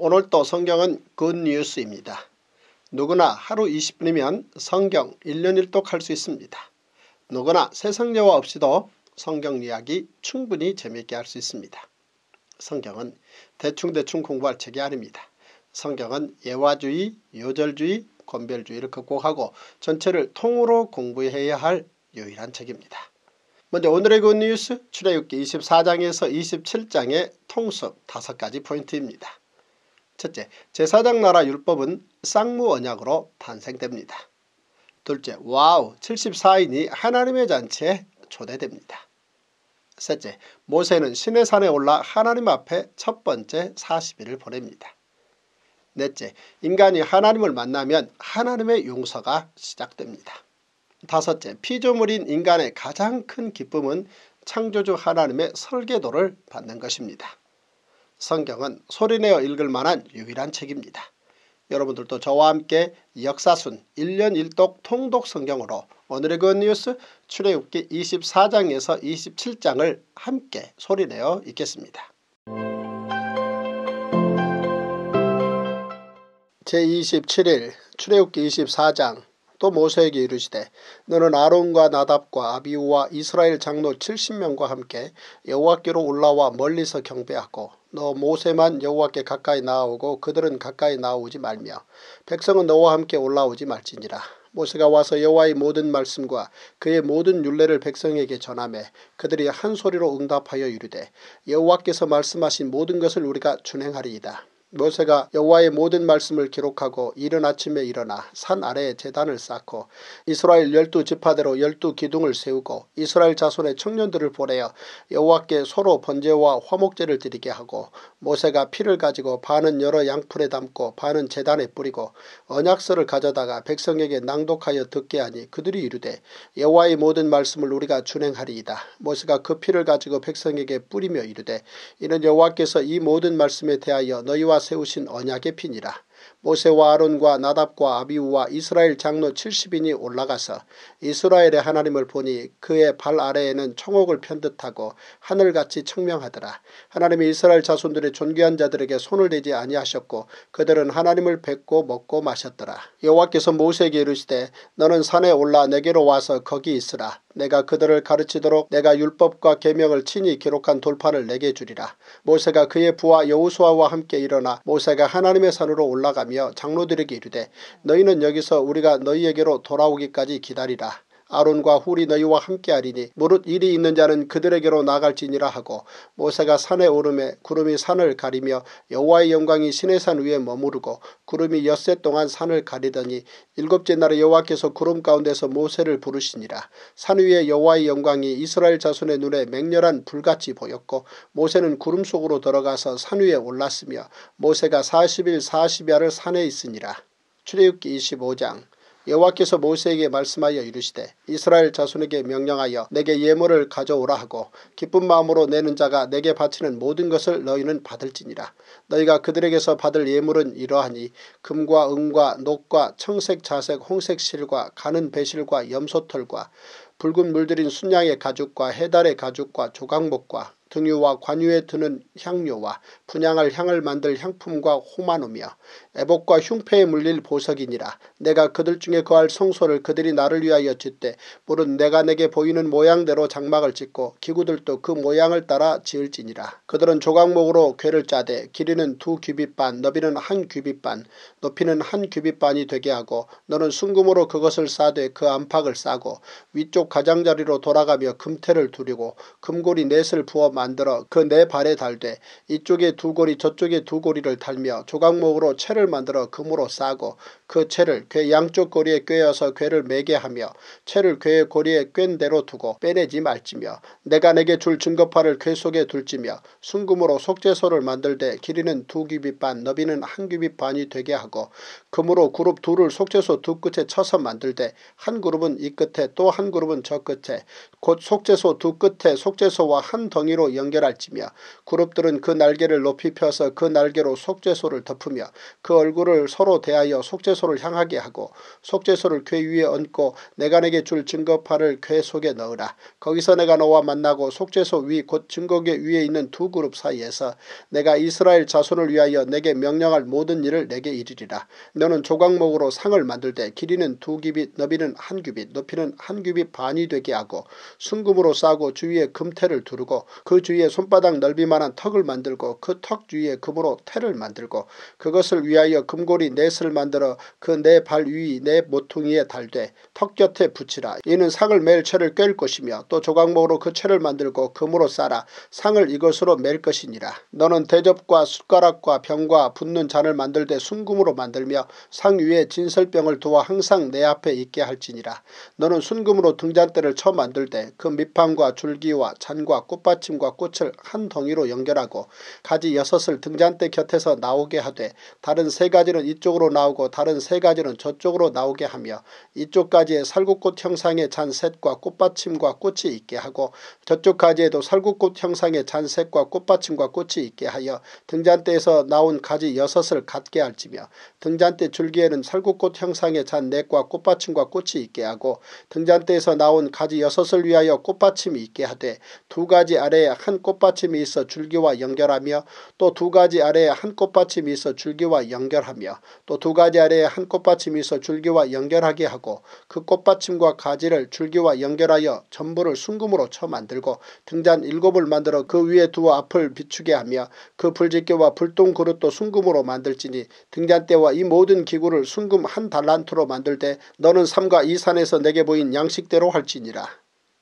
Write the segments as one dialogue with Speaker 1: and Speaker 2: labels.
Speaker 1: 오늘도 성경은 굿뉴스입니다. 누구나 하루 20분이면 성경 1년 1독 할 수 있습니다. 누구나 세상여화 없이도 성경 이야기 충분히 재미있게 할 수 있습니다. 성경은 대충대충 공부할 책이 아닙니다. 성경은 예화주의, 요절주의, 권별주의를 극복하고 전체를 통으로 공부해야 할 유일한 책입니다. 먼저 오늘의 굿뉴스 출애굽기 24장에서 27장의 통습 5가지 포인트입니다. 첫째, 제사장 나라 율법은 쌍무 언약으로 탄생됩니다. 둘째, 와우 74인이 하나님의 잔치에 초대됩니다. 셋째, 모세는 신의 산에 올라 하나님 앞에 첫 번째 40일을 보냅니다. 넷째, 인간이 하나님을 만나면 하나님의 용서가 시작됩니다. 다섯째, 피조물인 인간의 가장 큰 기쁨은 창조주 하나님의 설계도를 받는 것입니다. 성경은 소리내어 읽을 만한 유일한 책입니다. 여러분들도 저와 함께 역사순 1년 1독 통독 성경으로 오늘의 굿뉴스 그 출애굽기 24장에서 27장을 함께 소리내어 읽겠습니다. 제27일 출애굽기 24장 또 모세에게 이르시되 너는 아론과 나답과 아비우와 이스라엘 장로 70명과 함께 여호와께로 올라와 멀리서 경배하고 너 모세만 여호와께 가까이 나오고 그들은 가까이 나오지 말며 백성은 너와 함께 올라오지 말지니라. 모세가 와서 여호와의 모든 말씀과 그의 모든 윤례를 백성에게 전함해 그들이 한 소리로 응답하여 이르되 여호와께서 말씀하신 모든 것을 우리가 준행하리이다. 모세가 여호와의 모든 말씀을 기록하고 이른 아침에 일어나 산 아래에 재단을 쌓고 이스라엘 열두 지파대로 열두 기둥을 세우고 이스라엘 자손의 청년들을 보내어 여호와께 소로 번제와 화목제를 드리게 하고 모세가 피를 가지고 반은 여러 양풀에 담고 반은 재단에 뿌리고 언약서를 가져다가 백성에게 낭독하여 듣게 하니 그들이 이르되 여호와의 모든 말씀을 우리가 준행하리이다. 모세가 그 피를 가지고 백성에게 뿌리며 이르되 이는 여호와께서 이 모든 말씀에 대하여 너희와 세우신 언약의 피니라. 모세와 아론과 나답과 아비우와 이스라엘 장로 70인이 올라가서 이스라엘의 하나님을 보니 그의 발 아래에는 청옥을 편 듯하고 하늘같이 청명하더라. 하나님이 이스라엘 자손들의 존귀한 자들에게 손을 대지 아니하셨고 그들은 하나님을 뵙고 먹고 마셨더라. 여호와께서 모세에게 이르시되 너는 산에 올라 내게로 와서 거기 있으라. 내가 그들을 가르치도록 내가 율법과 계명을 친히 기록한 돌판을 내게 주리라. 모세가 그의 부하 여우수아와 함께 일어나 모세가 하나님의 산으로 올라가며 장로들에게 이르되 너희는 여기서 우리가 너희에게로 돌아오기까지 기다리라. 아론과 훌이 너희와 함께하리니 무릇 일이 있는 자는 그들에게로 나갈지니라 하고 모세가 산에 오름에 구름이 산을 가리며 여호와의 영광이 시내산 위에 머무르고 구름이 엿새 동안 산을 가리더니 일곱째 날에 여호와께서 구름 가운데서 모세를 부르시니라 산 위에 여호와의 영광이 이스라엘 자손의 눈에 맹렬한 불같이 보였고 모세는 구름 속으로 들어가서 산 위에 올랐으며 모세가 40일 40야를 산에 있으니라. 출애굽기 25장 여호와께서 모세에게 말씀하여 이르시되 이스라엘 자손에게 명령하여 내게 예물을 가져오라 하고 기쁜 마음으로 내는 자가 내게 바치는 모든 것을 너희는 받을지니라. 너희가 그들에게서 받을 예물은 이러하니 금과 은과 녹과 청색 자색 홍색 실과 가는 배실과 염소털과 붉은 물들인 순양의 가죽과 해달의 가죽과 조각목과 등유와 관유에 드는 향료와 분양할 향을 만들 향품과 호만우며 애복과 흉패에 물릴 보석이니라 내가 그들 중에 거할 성소를 그들이 나를 위하여 짓되 물은 내가 내게 보이는 모양대로 장막을 짓고 기구들도 그 모양을 따라 지을지니라 그들은 조각목으로 괴를 짜되 길이는 두 규빗반 너비는 한 규빗반 높이는 한 규빗반이 되게 하고 너는 순금으로 그것을 싸되 그 안팎을 싸고 위쪽 가장자리로 돌아가며 금태를 두리고 금고리 넷을 부어 만들어 그네 발에 달되 이쪽에 두 고리 저쪽에 두 고리를 달며 조각목으로 채를 만들어 금으로 싸고 그 채를 괴 양쪽 고리에 꿰어서 괴를 매게 하며 채를 괴의 고리에 꿰 대로 두고 빼내지 말지며 내가 내게 줄 증거파를 괴 속에 둘지며 순금으로 속죄소를 만들되 길이는 두 규빗 반 너비는 한 규빗 반이 되게 하고 금므로 그룹 둘을 속재소 두 끝에 쳐서 만들때한 그룹은 이 끝에 또 한 그룹은 저 끝에 곧 속재소 두 끝에 속재소와 한 덩이로 연결할지며 그룹들은 그 날개를 높이 펴서 그 날개로 속재소를 덮으며 그 얼굴을 서로 대하여 속재소를 향하게 하고 속재소를 괴 위에 얹고 내가 내게 줄증거파를괴 속에 넣으라. 거기서 내가 너와 만나고 속재소 위 곧 증거계 위에 있는 두 그룹 사이에서 내가 이스라엘 자손을 위하여 내게 명령할 모든 일을 내게 이르리라. 너는 조각목으로 상을 만들 때 길이는 두 규빗 너비는 한 규빗 높이는 한 규빗 반이 되게 하고 순금으로 싸고 주위에 금테를 두르고 그 주위에 손바닥 넓이만한 턱을 만들고 그 턱 주위에 금으로 테를 만들고 그것을 위하여 금고리 넷을 만들어 그 네 발 위에 네 모퉁이에 달되 턱 곁에 붙이라 이는 상을 매일 채를 꿰일 것이며 또 조각목으로 그 채를 만들고 금으로 싸라 상을 이것으로 멜 것이니라 너는 대접과 숟가락과 병과 붓는 잔을 만들 때 순금으로 만들며 상위에 진설병을 두어 항상 내 앞에 있게 할지니라. 너는 순금으로 등잔대를 쳐 만들 때 그 밑판과 줄기와 잔과 꽃받침과 꽃을 한 덩이로 연결하고 가지 여섯을 등잔대 곁에서 나오게 하되 다른 세 가지는 이쪽으로 나오고 다른 세 가지는 저쪽으로 나오게 하며 이쪽 가지에 살구꽃 형상의 잔셋과 꽃받침과 꽃이 있게 하고 저쪽 가지에도 살구꽃 형상의 잔셋과 꽃받침과 꽃이 있게 하여 등잔대에서 나온 가지 여섯을 갖게 할지며 등잔 등잔대 줄기에는 설국꽃 형상에 잔 내과 꽃받침과 꽃이 있게 하고 등잔대에서 나온 가지 여섯을 위하여 꽃받침이 있게 하되 두 가지 아래에 한 꽃받침이 있어 줄기와 연결하며 또 두 가지 아래에 한 꽃받침이 있어 줄기와 연결하며 또 두 가지 아래에 한 꽃받침이 있어 줄기와 연결하게 하고 그 꽃받침과 가지를 줄기와 연결하여 전부를 순금으로 쳐 만들고 등잔 일곱을 만들어 그 위에 두 앞을 비추게 하며 그불집개와 불똥 그릇도 순금으로 만들지니 등잔대와 이 모든 모든 기구를 순금 한 달란트로 만들 때 너는 삼과 이 산에서 내게 보인 양식대로 할지니라.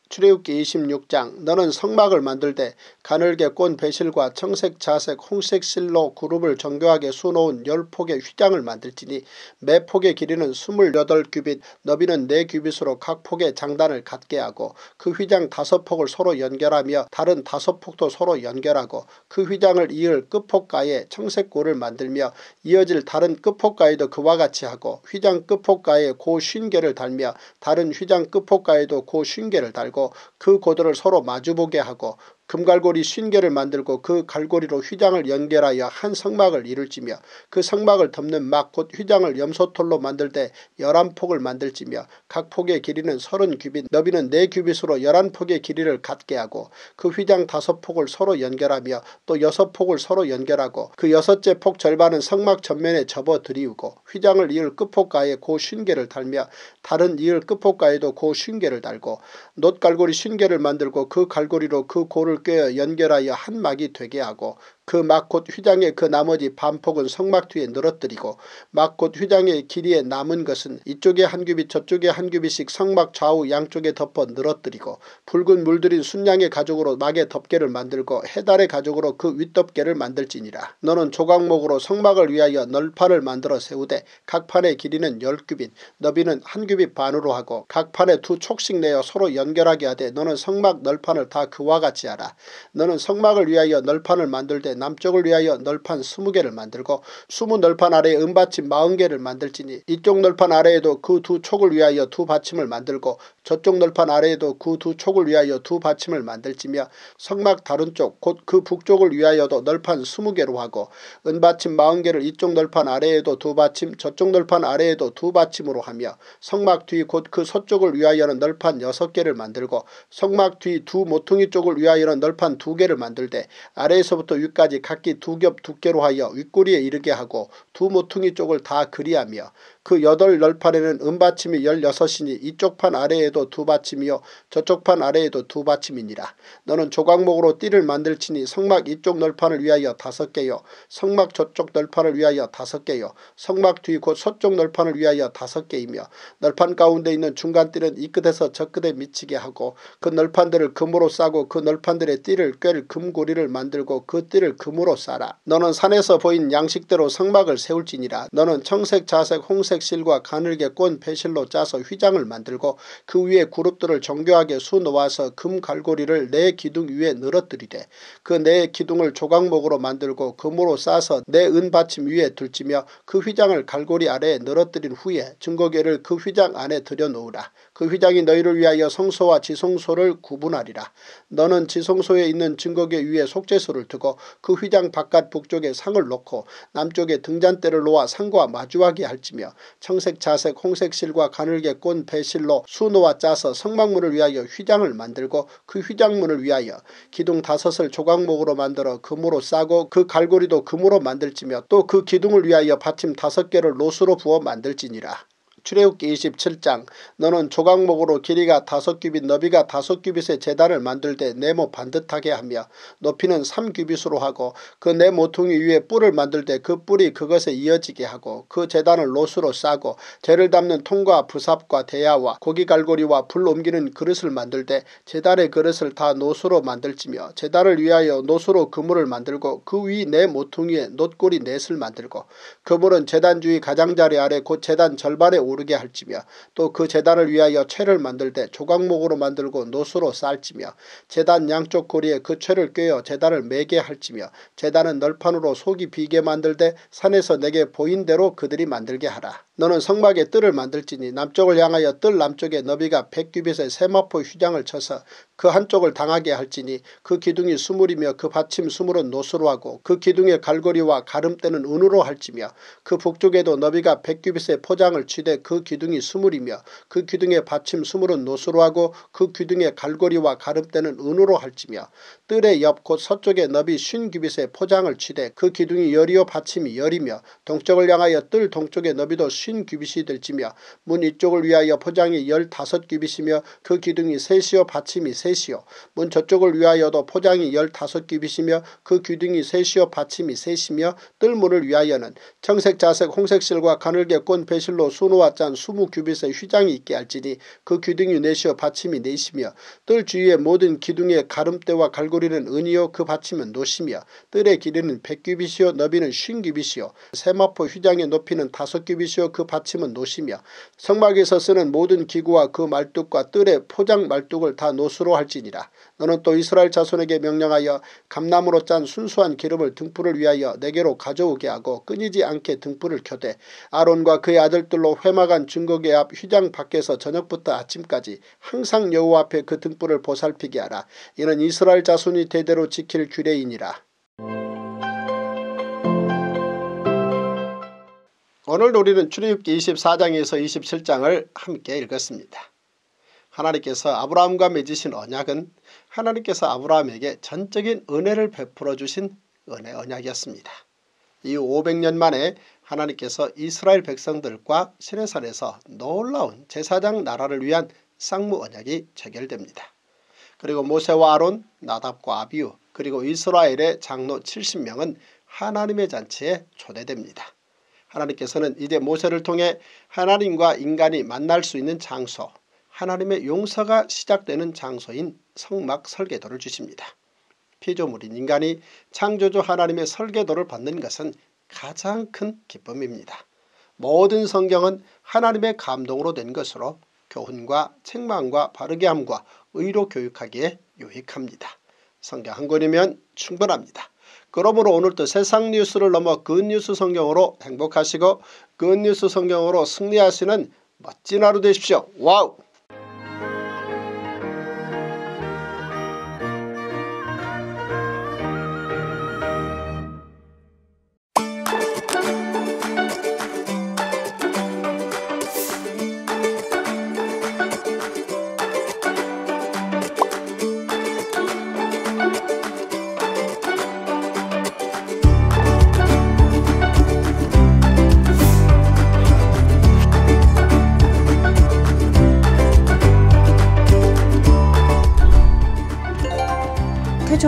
Speaker 1: 출애굽기 26장 너는 성막을 만들 때 가늘게 꼰 배실과 청색 자색 홍색 실로 그룹을 정교하게 수놓은 열폭의 휘장을 만들지니 매 폭의 길이는 28규빗 너비는 4규빗으로 각 폭의 장단을 갖게 하고 그 휘장 5폭을 서로 연결하며 다른 5폭도 서로 연결하고 그 휘장을 이을 끝폭가에 청색 고를 만들며 이어질 다른 끝폭가에도 그와 같이 하고 휘장 끝폭가에 고 쉰개를 달며 다른 휘장 끝폭가에도 고 쉰개를 달고 하고 그 고도를 서로 마주보게 하고 금갈고리 쉰개를 만들고 그 갈고리로 휘장을 연결하여 한 성막을 이룰지며 그 성막을 덮는 막 곧 휘장을 염소털로 만들 때 열한 폭을 만들지며 각 폭의 길이는 서른 규빗 너비는 네 규빗으로 열한 폭의 길이를 갖게 하고 그 휘장 다섯 폭을 서로 연결하며 또 여섯 폭을 서로 연결하고 그 여섯째 폭 절반은 성막 전면에 접어 들이우고 휘장을 이을 끝폭가에 고 쉰개를 달며 다른 이을 끝폭가에도 고 쉰개를 달고 놋갈고리 쉰개를 만들고 그 갈고리로 그 고를 굵게 연결하여 한 막이 되게 하고 그 막콧 휘장의 그 나머지 반폭은 성막 뒤에 늘어뜨리고 막콧 휘장의 길이에 남은 것은 이쪽에 한 규빗 저쪽에 한 규빗씩 성막 좌우 양쪽에 덮어 늘어뜨리고 붉은 물들인 순양의 가죽으로 막의 덮개를 만들고 해달의 가죽으로 그 윗덮개를 만들지니라. 너는 조각목으로 성막을 위하여 널판을 만들어 세우되 각 판의 길이는 열 규빗 너비는 한 규빗 반으로 하고 각 판에 두 촉씩 내어 서로 연결하게 하되 너는 성막 널판을 다 그와 같이 하라. 너는 성막을 위하여 널판을 만들되 남쪽을 위하여 널판 스무 개를 만들고 스무 널판 아래에 은받침 마흔 개를 만들지니 이쪽 널판 아래에도 그 두 촉을 위하여 두 받침을 만들고 저쪽 널판 아래에도 그 두 촉을 위하여 두 받침을 만들지며 성막 다른 쪽 곧 그 북쪽을 위하여도 널판 스무 개로 하고 은받침 마흔 개를 이쪽 널판 아래에도 두 받침 저쪽 널판 아래에도 두 받침으로 하며 성막 뒤 곧 그 서쪽을 위하여는 널판 여섯 개를 만들고 성막 뒤 두 모퉁이 쪽을 위하여는 널판 두 개를 만들되 아래에서부터 위까지 끝까지 각기 두겹 두께로 하여 윗꼬리에 이르게 하고 두 모퉁이 쪽을 다 그리하며 그 여덟 열판에는 은받침이 열여섯이니 이쪽 판 아래에도 두 받침이요 저쪽 판 아래에도 두 받침이니라. 너는 조각목으로 띠를 만들치니 성막 이쪽 널판을 위하여 다섯 개요 성막 저쪽 널판을 위하여 다섯 개요 성막 뒤 곧 서쪽 널판을 위하여 다섯 개이며 널판 가운데 있는 중간 띠는 이 끝에서 저 끝에 미치게 하고 그 널판들을 금으로 싸고 그 널판들의 띠를 꿰를 금고리를 만들고 그 띠를 금으로 싸라. 너는 산에서 보인 양식대로 성막을 세울지니라. 너는 청색 자색 홍색 녹색 실과 가늘게 꼰 배실로 짜서 휘장을 만들고 그 위에 그룹들을 정교하게 수놓아서 금 갈고리를 내 기둥 위에 늘어뜨리되 그 내 기둥을 조각목으로 만들고 금으로 싸서 내 은 받침 위에 둘지며 그 휘장을 갈고리 아래에 늘어뜨린 후에 증거계를 그 휘장 안에 들여놓으라. 그 휘장이 너희를 위하여 성소와 지성소를 구분하리라. 너는 지성소에 있는 증거계 위에 속죄소를 두고 그 휘장 바깥 북쪽에 상을 놓고 남쪽에 등잔대를 놓아 상과 마주하게 할지며 청색 자색 홍색 실과 가늘게 꼰 배실로 수노와 짜서 성막문을 위하여 휘장을 만들고 그 휘장문을 위하여 기둥 다섯을 조각목으로 만들어 금으로 싸고 그 갈고리도 금으로 만들지며 또 그 기둥을 위하여 받침 다섯 개를 노수로 부어 만들지니라. 출애굽기 27장 너는 조각목으로 길이가 다섯 규빗 너비가 다섯 규빗의 재단을 만들 때 네모 반듯하게 하며 높이는 3규빗으로 하고 그네 모퉁이 위에 뿔을 만들 때 그 뿔이 그것에 이어지게 하고 그 재단을 로스로 싸고 재를 담는 통과 부삽과 대야와 고기갈고리와 불 옮기는 그릇을 만들 때 재단의 그릇을 다 노수로 만들지며 재단을 위하여 노수로 그물을 만들고 그 위네 모퉁이에 놋골이 넷을 만들고 그물은 재단 주위 가장자리 아래 곧 재단 절반에 오르 오르게 할지며 또그 재단을 위하여 채를 만들 때 조각목으로 만들고 노수로 쌀지며 재단 양쪽 고리에 그 채를 꿰어 재단을 매게 할지며 재단은 널판으로 속이 비게 만들 때 산에서 내게 보인 대로 그들이 만들게 하라. 너는 성막에 뜰을 만들지니 남쪽을 향하여 뜰 남쪽의 너비가 백규빗의 세마포 휴장을 쳐서 그 한쪽을 당하게 할지니 그 기둥이 수물이며 그 받침 수물은 노수로 하고 그 기둥의 갈고리와 가름대는 은으로 할지며 그 북쪽에도 너비가 백규빗의 포장을 치되그 기둥이 수물이며 그 기둥의 받침 수물은 노수로 하고 그 기둥의 갈고리와 가름대는 은으로 할지며 뜰의 옆 곧 서쪽에 너비 쉰규빗의 포장을 치되그 기둥이 열이요 받침이 열이며 동쪽을 향하여 뜰 동쪽의 너비도 쉰규빗이 될지며 문 이쪽을 위하여 포장이 열다섯 규빗이며 그 기둥이 셋이요 받침이 셋 셋이요. 문 저쪽을 위하여도 포장이 열다섯 규빗이며 그 규등이 셋이요 받침이 셋이며 뜰문을 위하여는 청색 자색 홍색 실과 가늘게 꼰 배실로 수노와 짠 스무 규빗의 휘장이 있게 할지니 그 규등이 넷이요 받침이 넷이며 뜰 주위의 모든 기둥의 가름대와 갈고리는 은이요 그 받침은 노시며 뜰의 길이는 백 규빗이요 너비는 쉰 규빗이요 세마포 휘장의 높이는 다섯 규빗이요 그 받침은 노시며 성막에서 쓰는 모든 기구와 그 말뚝과 뜰의 포장 말뚝을 다 노수로 할지니라. 너는 또 이스라엘 자손에게 명령하여 감나무로 짠 순수한 기름을 등불을 위하여 내게로 가져오게 하고 끊이지 않게 등불을 켜되 아론과 그의 아들들로 회막한 증거계 앞 휘장 밖에서 저녁부터 아침까지 항상 여호와 앞에 그 등불을 보살피게 하라. 이는 이스라엘 자손이 대대로 지킬 규례이니라. 오늘 우리는 출입기 24장에서 27장을 함께 읽었습니다. 하나님께서 아브라함과 맺으신 언약은 하나님께서 아브라함에게 전적인 은혜를 베풀어 주신 은혜 언약이었습니다. 이 500년 만에 하나님께서 이스라엘 백성들과 시내산에서 놀라운 제사장 나라를 위한 쌍무 언약이 체결됩니다. 그리고 모세와 아론, 나답과 아비우 그리고 이스라엘의 장로 70명은 하나님의 잔치에 초대됩니다. 하나님께서는 이제 모세를 통해 하나님과 인간이 만날 수 있는 장소 하나님의 용서가 시작되는 장소인 성막 설계도를 주십니다. 피조물인 인간이 창조주 하나님의 설계도를 받는 것은 가장 큰 기쁨입니다. 모든 성경은 하나님의 감동으로 된 것으로 교훈과 책망과 바르게함과 의로 교육하기에 유익합니다. 성경 한 권이면 충분합니다. 그러므로 오늘도 세상 뉴스를 넘어 굿뉴스 그 성경으로 행복하시고 굿뉴스 그 성경으로 승리하시는 멋진 하루 되십시오. 와우!